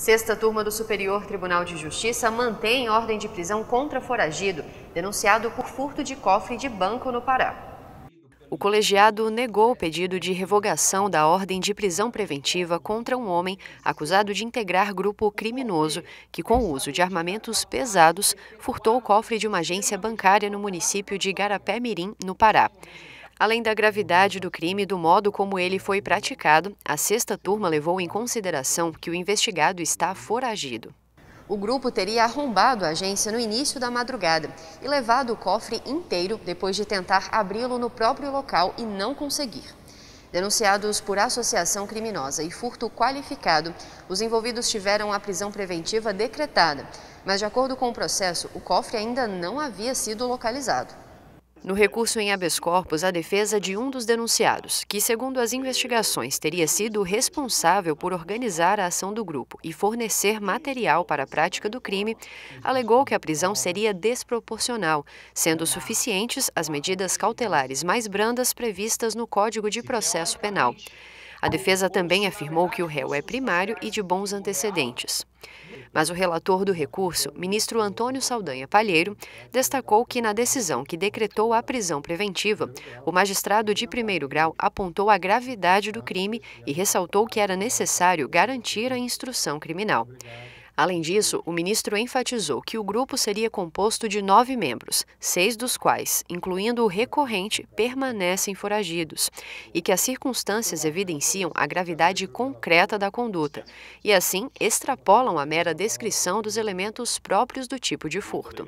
Sexta turma do Superior Tribunal de Justiça mantém ordem de prisão contra foragido, denunciado por furto de cofre de banco no Pará. O colegiado negou o pedido de revogação da ordem de prisão preventiva contra um homem acusado de integrar grupo criminoso que, com o uso de armamentos pesados, furtou o cofre de uma agência bancária no município de Garapé Mirim, no Pará. Além da gravidade do crime e do modo como ele foi praticado, a sexta turma levou em consideração que o investigado está foragido. O grupo teria arrombado a agência no início da madrugada e levado o cofre inteiro depois de tentar abri-lo no próprio local e não conseguir. Denunciados por associação criminosa e furto qualificado, os envolvidos tiveram a prisão preventiva decretada, mas de acordo com o processo, o cofre ainda não havia sido localizado. No recurso em habeas corpus, a defesa de um dos denunciados, que, segundo as investigações, teria sido responsável por organizar a ação do grupo e fornecer material para a prática do crime, alegou que a prisão seria desproporcional, sendo suficientes as medidas cautelares mais brandas previstas no Código de Processo Penal. A defesa também afirmou que o réu é primário e de bons antecedentes. Mas o relator do recurso, ministro Antônio Saldanha Palheiro, destacou que na decisão que decretou a prisão preventiva, o magistrado de primeiro grau apontou a gravidade do crime e ressaltou que era necessário garantir a instrução criminal. Além disso, o ministro enfatizou que o grupo seria composto de nove membros, seis dos quais, incluindo o recorrente, permanecem foragidos, e que as circunstâncias evidenciam a gravidade concreta da conduta, e assim extrapolam a mera descrição dos elementos próprios do tipo de furto.